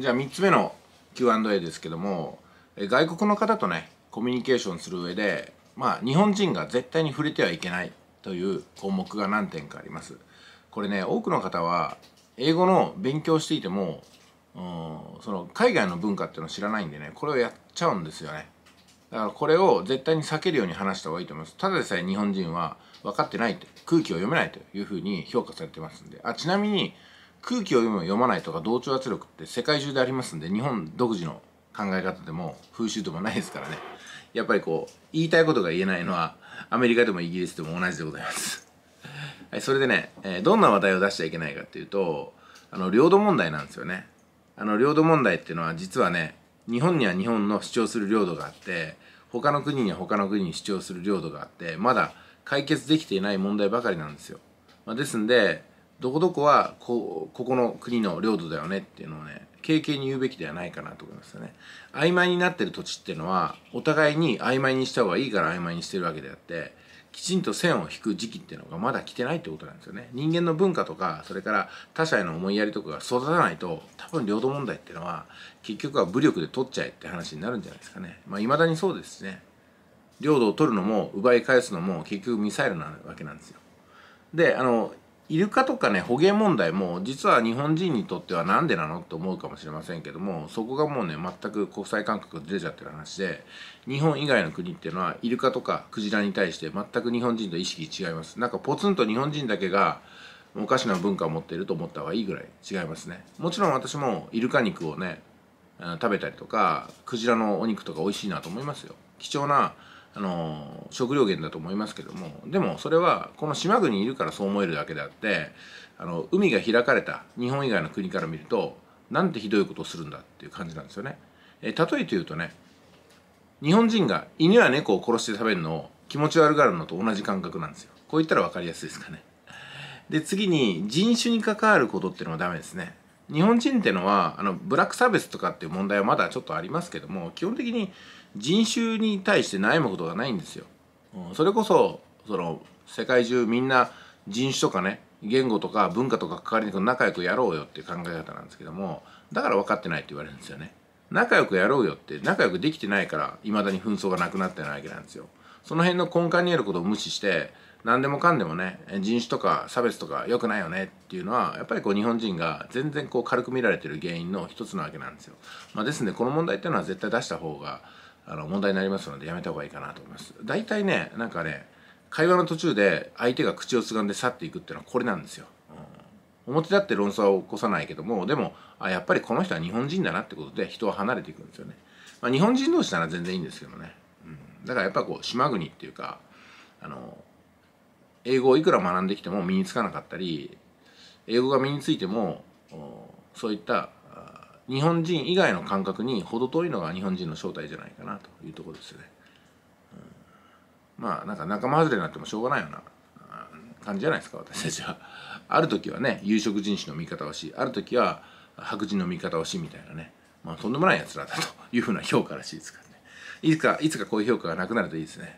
じゃあ3つ目の Q&A ですけども外国の方とねコミュニケーションする上で、まあ、日本人が絶対に触れてはいけないという項目が何点かあります。これね多くの方は英語の勉強していてもその海外の文化っていうのを知らないんでねこれをやっちゃうんですよね。だからこれを絶対に避けるように話した方がいいと思います。ただでさえ日本人は分かってない空気を読めないというふうに評価されてますんで。あちなみに空気を読む読まないとか同調圧力って世界中でありますんで日本独自の考え方でも風習でもないですからねやっぱりこう言いたいことが言えないのはアメリカでもイギリスでも同じでございます はい、それでね、えー、どんな話題を出しちゃいけないかっていうとあの領土問題なんですよねあの領土問題っていうのは実はね日本には日本の主張する領土があって他の国には他の国に主張する領土があってまだ解決できていない問題ばかりなんですよ、まあ、ですんでどこどこはこここの国の領土だよねっていうのをね経験に言うべきではないかなと思いますよね曖昧になってる土地っていうのはお互いに曖昧にした方がいいから曖昧にしてるわけであってきちんと線を引く時期っていうのがまだ来てないってことなんですよね人間の文化とかそれから他者への思いやりとかが育たないと多分領土問題っていうのは結局は武力で取っちゃえって話になるんじゃないですかねまあ未だにそうですね領土を取るのも奪い返すのも結局ミサイルなわけなんですよであのイルカとかね捕鯨問題も実は日本人にとっては何でなのって思うかもしれませんけどもそこがもうね全く国際感覚が出ちゃってる話で日本以外の国っていうのはイルカとかクジラに対して全く日本人と意識違いますなんかポツンと日本人だけがおかしな文化を持っていると思った方がいいぐらい違いますねもちろん私もイルカ肉をね食べたりとかクジラのお肉とか美味しいなと思いますよ貴重なあの食料源だと思いますけどもでもそれはこの島国にいるからそう思えるだけであってあの海が開かれた日本以外の国から見るとなんてひどいことをするんだっていう感じなんですよね。え例えて言うとね日本人が犬や猫を殺して食べるのを気持ち悪がるのと同じ感覚なんですよ。こう言ったら分かりやすいですかね。で次に人種に関わることっていうのはダメですね。日本人ってのはあのブラック差別とかっていう問題はまだちょっとありますけども基本的に人種に対して悩むことがないんですよ。それこそその世界中みんな人種とかね言語とか文化とか関わりなく仲良くやろうよっていう考え方なんですけどもだから分かってないって言われるんですよね。仲良くやろうよって仲良くできてないからいまだに紛争がなくなってないわけなんですよ。その辺の根幹にあることを無視して何でもかんでもね人種とか差別とか良くないよねっていうのはやっぱりこう日本人が全然こう軽く見られてる原因の一つなわけなんですよ。まあ、ですのでこの問題っていうのは絶対出した方があの問題になりますのでやめた方がいいかなと思います。大体ねなんかね会話の途中で相手が口をつがんで去っていくっていうのはこれなんですよ。表立って論争は起こさないけどもでもあやっぱりこの人は日本人だなってことで人は離れていくんですよね。まあ、日本人同士なら全然いいんですけどね。だからやっぱこう島国っていうかあの英語をいくら学んできても身につかなかったり英語が身についてもそういった日本人以外の感覚に程遠いのが日本人の正体じゃないかなというところですよね。まあなんか仲間外れになってもしょうがないような感じじゃないですか私たちは。ある時はね有色人種の見方をしある時は白人の見方をしみたいなね、まあ、とんでもないやつらだというふうな評価らしいですから。いつかいつかこういう評価がなくなるといいですね